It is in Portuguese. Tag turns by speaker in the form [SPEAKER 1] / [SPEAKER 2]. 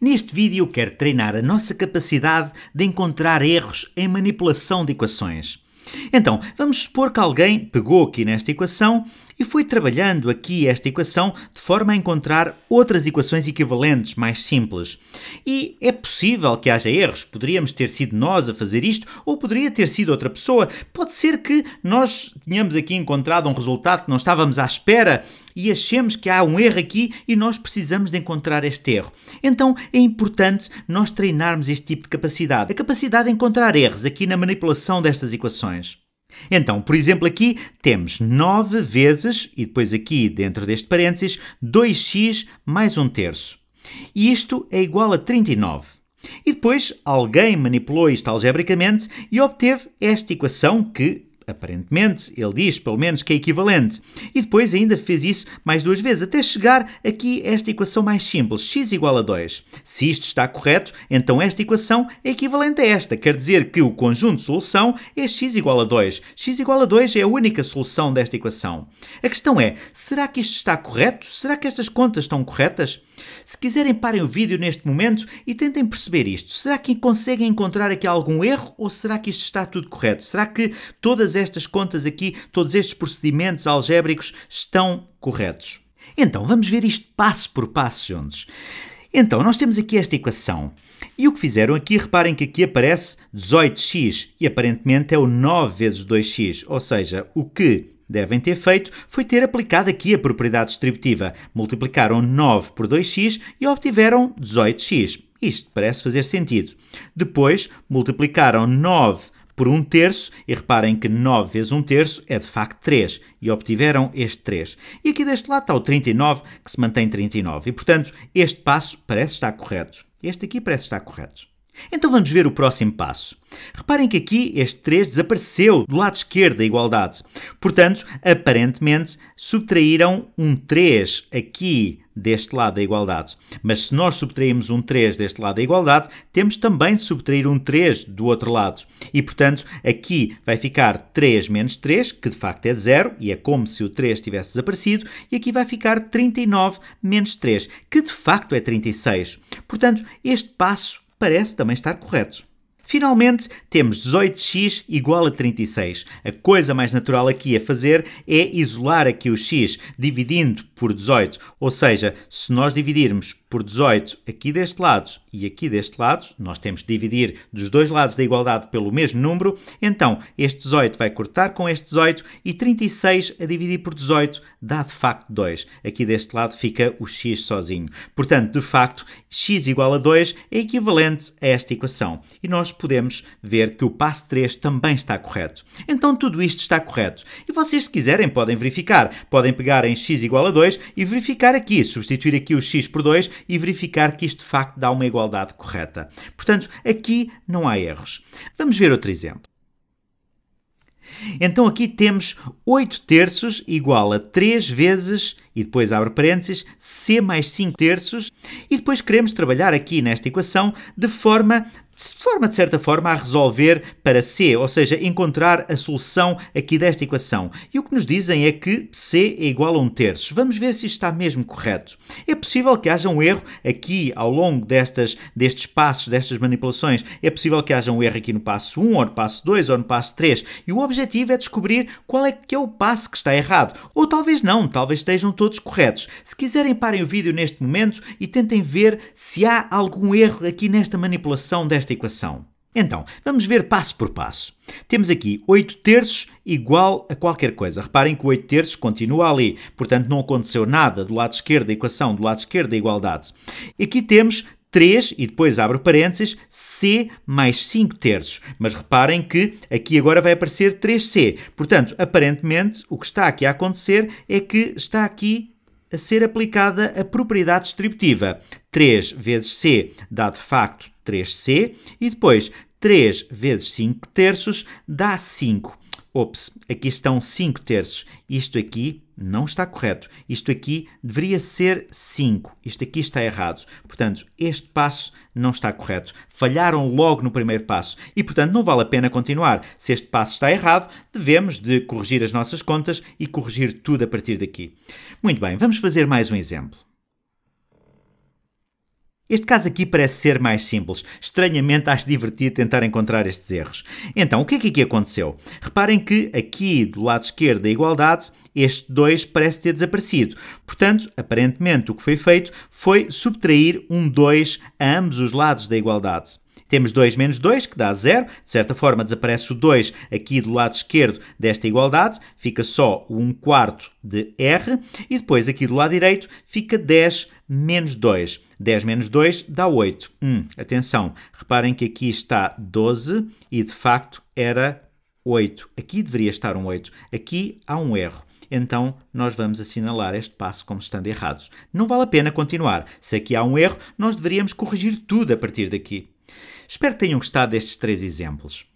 [SPEAKER 1] Neste vídeo quero treinar a nossa capacidade de encontrar erros em manipulação de equações. Então, vamos supor que alguém pegou aqui nesta equação e foi trabalhando aqui esta equação de forma a encontrar outras equações equivalentes mais simples. E é possível que haja erros, poderíamos ter sido nós a fazer isto ou poderia ter sido outra pessoa. Pode ser que nós tenhamos aqui encontrado um resultado que não estávamos à espera e achemos que há um erro aqui e nós precisamos de encontrar este erro. Então é importante nós treinarmos este tipo de capacidade, a capacidade de encontrar erros aqui na manipulação destas equações. Então, por exemplo, aqui temos 9 vezes, e depois aqui dentro deste parênteses, 2x mais 1 terço. E isto é igual a 39. E depois alguém manipulou isto algebricamente e obteve esta equação que Aparentemente, ele diz, pelo menos, que é equivalente. E depois ainda fez isso mais duas vezes, até chegar aqui esta equação mais simples, x igual a 2. Se isto está correto, então esta equação é equivalente a esta. Quer dizer que o conjunto de solução é x igual a 2. x igual a 2 é a única solução desta equação. A questão é, será que isto está correto? Será que estas contas estão corretas? Se quiserem, parem o vídeo neste momento e tentem perceber isto. Será que conseguem encontrar aqui algum erro ou será que isto está tudo correto? Será que todas estas contas aqui, todos estes procedimentos algébricos estão corretos. Então, vamos ver isto passo por passo juntos. Então, nós temos aqui esta equação. E o que fizeram aqui, reparem que aqui aparece 18x e aparentemente é o 9 vezes 2x, ou seja, o que devem ter feito foi ter aplicado aqui a propriedade distributiva. Multiplicaram 9 por 2x e obtiveram 18x. Isto parece fazer sentido. Depois, multiplicaram 9 por um terço, e reparem que 9 vezes um terço é de facto 3, e obtiveram este 3. E aqui deste lado está o 39, que se mantém 39, e portanto este passo parece estar correto. Este aqui parece estar correto. Então vamos ver o próximo passo. Reparem que aqui este 3 desapareceu do lado esquerdo da igualdade. Portanto, aparentemente, subtraíram um 3 aqui deste lado da igualdade. Mas se nós subtraímos um 3 deste lado da igualdade, temos também de subtrair um 3 do outro lado. E, portanto, aqui vai ficar 3 menos 3, que de facto é zero, e é como se o 3 tivesse desaparecido, e aqui vai ficar 39 menos 3, que de facto é 36. Portanto, este passo parece também estar correto. Finalmente, temos 18x igual a 36. A coisa mais natural aqui a fazer é isolar aqui o x, dividindo por 18. Ou seja, se nós dividirmos por 18 aqui deste lado e aqui deste lado, nós temos de dividir dos dois lados da igualdade pelo mesmo número, então este 18 vai cortar com este 18 e 36 a dividir por 18 dá de facto 2. Aqui deste lado fica o x sozinho. Portanto, de facto, x igual a 2 é equivalente a esta equação. E nós podemos ver que o passo 3 também está correto. Então tudo isto está correto. E vocês, se quiserem, podem verificar. Podem pegar em x igual a 2 e verificar aqui, substituir aqui o x por 2 e verificar que isto de facto dá uma igualdade correta. Portanto, aqui não há erros. Vamos ver outro exemplo. Então aqui temos 8 terços igual a 3 vezes, e depois abre parênteses, c mais 5 terços, e depois queremos trabalhar aqui nesta equação de forma de forma, de certa forma, a resolver para C, ou seja, encontrar a solução aqui desta equação. E o que nos dizem é que C é igual a 1 terço. Vamos ver se isto está mesmo correto. É possível que haja um erro aqui ao longo destas, destes passos, destas manipulações. É possível que haja um erro aqui no passo 1, ou no passo 2, ou no passo 3. E o objetivo é descobrir qual é que é o passo que está errado. Ou talvez não, talvez estejam todos corretos. Se quiserem, parem o vídeo neste momento e tentem ver se há algum erro aqui nesta manipulação desta esta equação? Então, vamos ver passo por passo. Temos aqui 8 terços igual a qualquer coisa. Reparem que o 8 terços continua ali, portanto não aconteceu nada do lado esquerdo da equação, do lado esquerdo da igualdade. Aqui temos 3 e depois abre parênteses C mais 5 terços. Mas reparem que aqui agora vai aparecer 3C. Portanto, aparentemente o que está aqui a acontecer é que está aqui a ser aplicada a propriedade distributiva. 3 vezes C dá de facto 3C e depois 3 vezes 5 terços dá 5. Ops, aqui estão 5 terços. Isto aqui não está correto. Isto aqui deveria ser 5. Isto aqui está errado. Portanto, este passo não está correto. Falharam logo no primeiro passo e, portanto, não vale a pena continuar. Se este passo está errado, devemos de corrigir as nossas contas e corrigir tudo a partir daqui. Muito bem, vamos fazer mais um exemplo. Este caso aqui parece ser mais simples. Estranhamente, acho divertido tentar encontrar estes erros. Então, o que é que aqui aconteceu? Reparem que aqui do lado esquerdo da igualdade, este 2 parece ter desaparecido. Portanto, aparentemente, o que foi feito foi subtrair um 2 a ambos os lados da igualdade. Temos 2 menos 2, que dá 0. De certa forma, desaparece o 2 aqui do lado esquerdo desta igualdade. Fica só o 1 quarto de R. E depois, aqui do lado direito, fica 10 menos 2. 10 menos 2 dá 8. Hum, atenção, reparem que aqui está 12 e, de facto, era 8. Aqui deveria estar um 8. Aqui há um erro. Então, nós vamos assinalar este passo como estando errados. Não vale a pena continuar. Se aqui há um erro, nós deveríamos corrigir tudo a partir daqui. Espero que tenham gostado destes três exemplos.